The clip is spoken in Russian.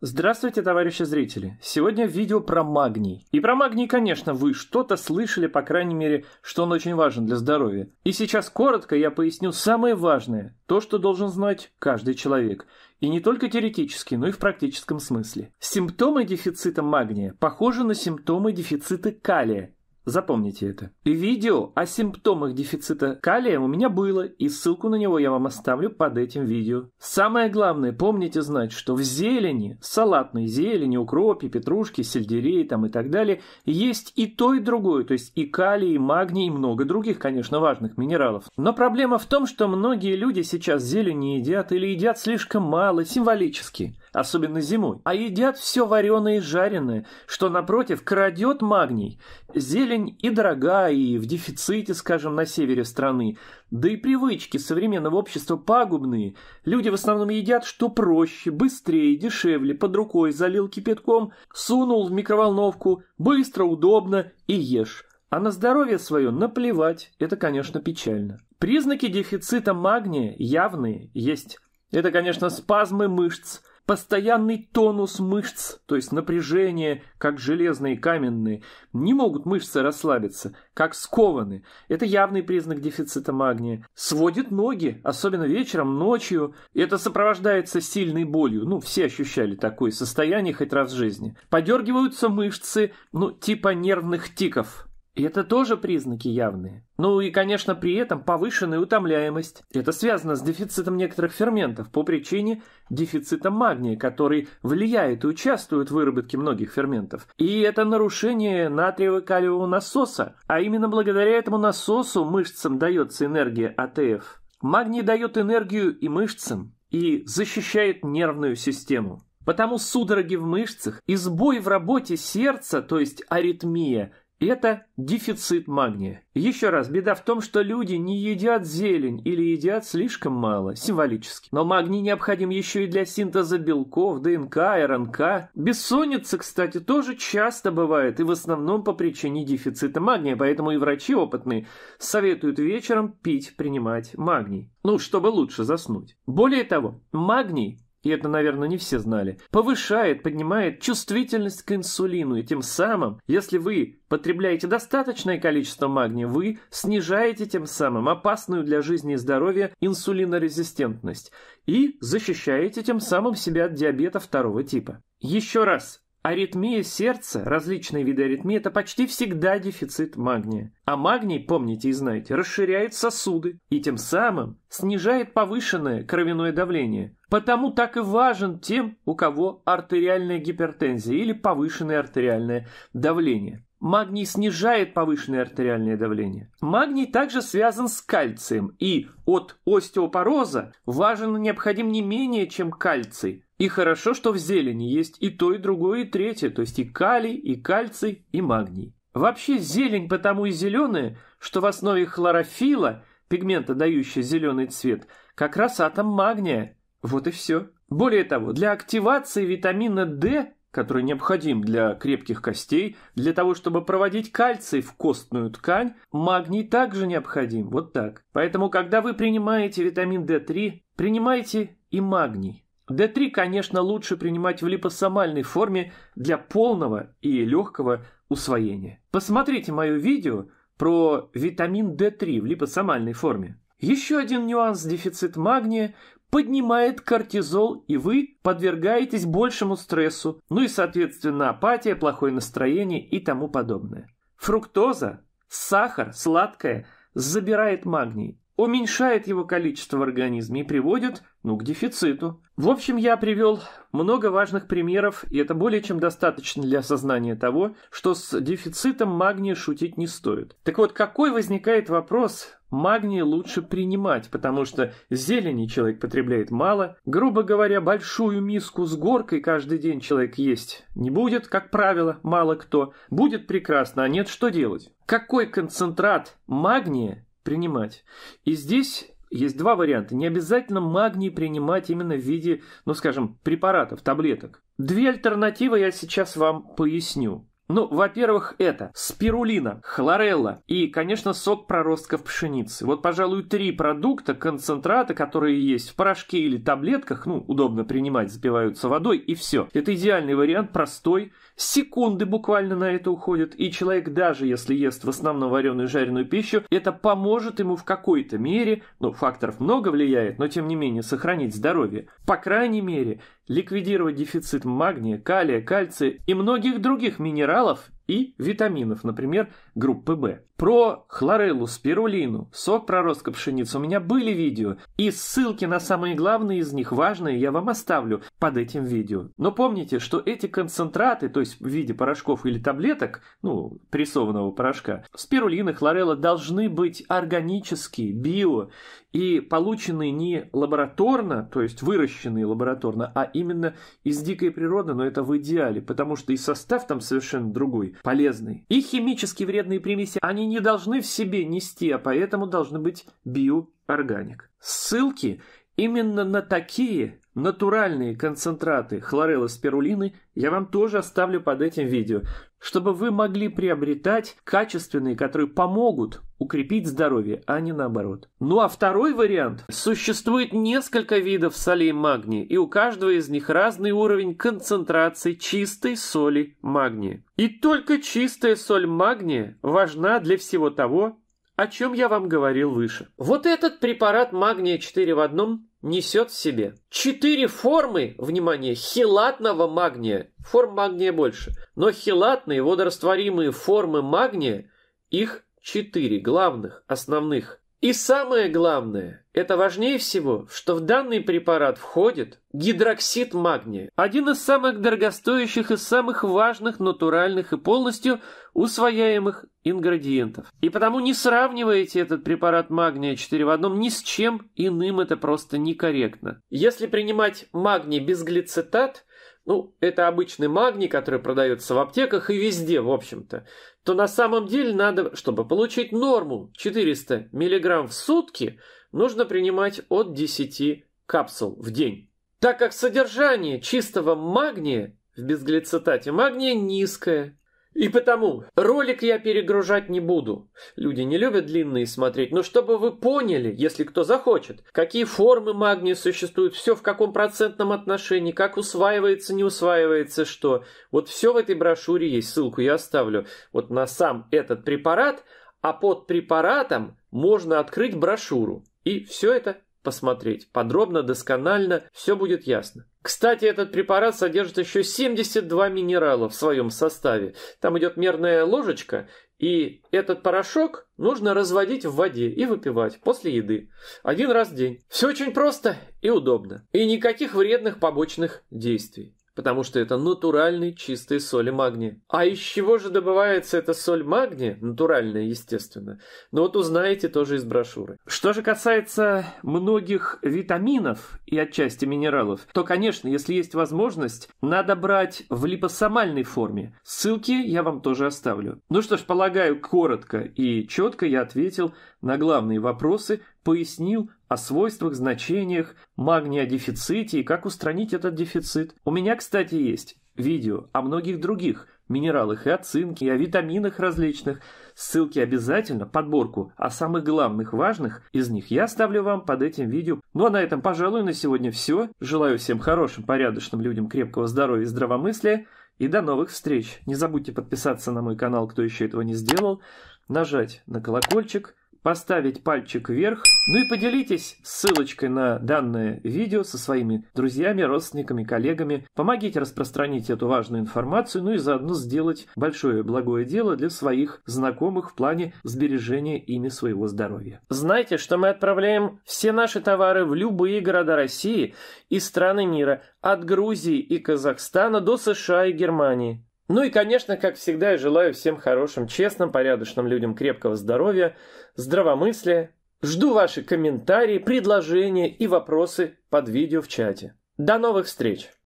Здравствуйте, товарищи зрители! Сегодня видео про магний. И про магний, конечно, вы что-то слышали, по крайней мере, что он очень важен для здоровья. И сейчас коротко я поясню самое важное, то, что должен знать каждый человек. И не только теоретически, но и в практическом смысле. Симптомы дефицита магния похожи на симптомы дефицита калия Запомните это. видео о симптомах дефицита калия у меня было, и ссылку на него я вам оставлю под этим видео. Самое главное, помните знать, что в зелени, салатной зелени, укропе, петрушке, сельдерее там и так далее, есть и то, и другое, то есть и калий, и магний, и много других, конечно, важных минералов. Но проблема в том, что многие люди сейчас зелень не едят или едят слишком мало, символически – особенно зимой, а едят все вареное и жареное, что, напротив, крадет магний. Зелень и дорогая, и в дефиците, скажем, на севере страны. Да и привычки современного общества пагубные. Люди в основном едят, что проще, быстрее, дешевле, под рукой залил кипятком, сунул в микроволновку, быстро, удобно и ешь. А на здоровье свое наплевать, это, конечно, печально. Признаки дефицита магния явные есть. Это, конечно, спазмы мышц, Постоянный тонус мышц, то есть напряжение, как железные каменные, не могут мышцы расслабиться, как скованы. Это явный признак дефицита магния. Сводит ноги, особенно вечером, ночью. Это сопровождается сильной болью. Ну, все ощущали такое состояние хоть раз в жизни. Подергиваются мышцы, ну, типа нервных тиков. И это тоже признаки явные. Ну и, конечно, при этом повышенная утомляемость. Это связано с дефицитом некоторых ферментов по причине дефицита магния, который влияет и участвует в выработке многих ферментов. И это нарушение натриево-калиевого насоса. А именно благодаря этому насосу мышцам дается энергия АТФ. Магний дает энергию и мышцам, и защищает нервную систему. Потому судороги в мышцах и сбой в работе сердца, то есть аритмия – это дефицит магния. Еще раз, беда в том, что люди не едят зелень или едят слишком мало, символически. Но магний необходим еще и для синтеза белков, ДНК, РНК. Бессонница, кстати, тоже часто бывает, и в основном по причине дефицита магния, поэтому и врачи опытные советуют вечером пить, принимать магний. Ну, чтобы лучше заснуть. Более того, магний и это, наверное, не все знали, повышает, поднимает чувствительность к инсулину, и тем самым, если вы потребляете достаточное количество магния, вы снижаете тем самым опасную для жизни и здоровья инсулинорезистентность и защищаете тем самым себя от диабета второго типа. Еще раз, Аритмия сердца, различные виды аритмии, это почти всегда дефицит магния. А магний, помните и знаете, расширяет сосуды и тем самым снижает повышенное кровяное давление. Потому так и важен тем, у кого артериальная гипертензия или повышенное артериальное давление. Магний снижает повышенное артериальное давление. Магний также связан с кальцием и от остеопороза важен и необходим не менее, чем кальций – и хорошо, что в зелени есть и то, и другое, и третье, то есть и калий, и кальций, и магний. Вообще зелень потому и зеленая, что в основе хлорофила, пигмента, дающего зеленый цвет, как раз атом магния. Вот и все. Более того, для активации витамина D, который необходим для крепких костей, для того, чтобы проводить кальций в костную ткань, магний также необходим. Вот так. Поэтому, когда вы принимаете витамин D3, принимайте и магний. D3, конечно, лучше принимать в липосомальной форме для полного и легкого усвоения. Посмотрите мое видео про витамин D3 в липосомальной форме. Еще один нюанс – дефицит магния поднимает кортизол, и вы подвергаетесь большему стрессу, ну и, соответственно, апатия, плохое настроение и тому подобное. Фруктоза, сахар, сладкое, забирает магний, уменьшает его количество в организме и приводит, ну, к дефициту. В общем, я привел много важных примеров, и это более чем достаточно для осознания того, что с дефицитом магния шутить не стоит. Так вот, какой возникает вопрос, магния лучше принимать, потому что зелени человек потребляет мало, грубо говоря, большую миску с горкой каждый день человек есть не будет, как правило, мало кто, будет прекрасно, а нет, что делать? Какой концентрат магния принимать. И здесь есть два варианта. Не обязательно магний принимать именно в виде, ну скажем, препаратов, таблеток. Две альтернативы я сейчас вам поясню. Ну, во-первых, это спирулина, хлорелла и, конечно, сок проростков пшеницы. Вот, пожалуй, три продукта, концентрата, которые есть в порошке или таблетках, ну, удобно принимать, запиваются водой и все. Это идеальный вариант, простой, секунды буквально на это уходят, и человек даже если ест в основном вареную жареную пищу, это поможет ему в какой-то мере, ну, факторов много влияет, но тем не менее сохранить здоровье. По крайней мере, ликвидировать дефицит магния, калия, кальция и многих других минералов и витаминов, например, группы В. Про хлореллу, спирулину, сок проростка пшеницы у меня были видео, и ссылки на самые главные из них, важные, я вам оставлю под этим видео. Но помните, что эти концентраты, то есть в виде порошков или таблеток, ну, прессованного порошка, спирулина, хлорелла должны быть органические, био, и полученные не лабораторно, то есть выращенные лабораторно, а именно из дикой природы, но это в идеале, потому что и состав там совершенно другой полезной. И химически вредные примеси они не должны в себе нести, а поэтому должны быть биоорганик. Ссылки именно на такие натуральные концентраты хлорелла спирулины я вам тоже оставлю под этим видео, чтобы вы могли приобретать качественные, которые помогут укрепить здоровье, а не наоборот. Ну а второй вариант. Существует несколько видов солей магния, и у каждого из них разный уровень концентрации чистой соли магния. И только чистая соль магния важна для всего того, о чем я вам говорил выше. Вот этот препарат магния 4 в одном несет в себе четыре формы, внимание, хилатного магния. Форм магния больше. Но хилатные водорастворимые формы магния, их четыре главных, основных. И самое главное, это важнее всего, что в данный препарат входит гидроксид магния, один из самых дорогостоящих и самых важных натуральных и полностью усвояемых ингредиентов. И потому не сравнивайте этот препарат магния 4 в одном ни с чем иным, это просто некорректно. Если принимать магний без глицетат, ну, это обычный магний, который продается в аптеках и везде, в общем-то, то на самом деле надо, чтобы получить норму 400 мг в сутки, нужно принимать от 10 капсул в день. Так как содержание чистого магния в безглицетате магния низкое, и потому ролик я перегружать не буду. Люди не любят длинные смотреть, но чтобы вы поняли, если кто захочет, какие формы магния существуют, все в каком процентном отношении, как усваивается, не усваивается, что. Вот все в этой брошюре есть, ссылку я оставлю. Вот на сам этот препарат, а под препаратом можно открыть брошюру. И все это посмотреть. Подробно, досконально, все будет ясно. Кстати, этот препарат содержит еще 72 минерала в своем составе. Там идет мерная ложечка, и этот порошок нужно разводить в воде и выпивать после еды. Один раз в день. Все очень просто и удобно. И никаких вредных побочных действий потому что это натуральный чистой соли магния. А из чего же добывается эта соль магния? Натуральная, естественно. Но вот узнаете тоже из брошюры. Что же касается многих витаминов и отчасти минералов, то, конечно, если есть возможность, надо брать в липосомальной форме. Ссылки я вам тоже оставлю. Ну что ж, полагаю, коротко и четко я ответил на главные вопросы, пояснил, о свойствах, значениях, магния-дефиците и как устранить этот дефицит. У меня, кстати, есть видео о многих других минералах и о цинке, и о витаминах различных. Ссылки обязательно, подборку о а самых главных важных из них я оставлю вам под этим видео. Ну а на этом, пожалуй, на сегодня все. Желаю всем хорошим, порядочным людям крепкого здоровья и здравомыслия. И до новых встреч. Не забудьте подписаться на мой канал, кто еще этого не сделал, нажать на колокольчик – поставить пальчик вверх. Ну и поделитесь ссылочкой на данное видео со своими друзьями, родственниками, коллегами. Помогите распространить эту важную информацию, ну и заодно сделать большое благое дело для своих знакомых в плане сбережения ими своего здоровья. Знайте, что мы отправляем все наши товары в любые города России и страны мира, от Грузии и Казахстана до США и Германии. Ну и, конечно, как всегда, я желаю всем хорошим, честным, порядочным людям крепкого здоровья, здравомыслия. Жду ваши комментарии, предложения и вопросы под видео в чате. До новых встреч!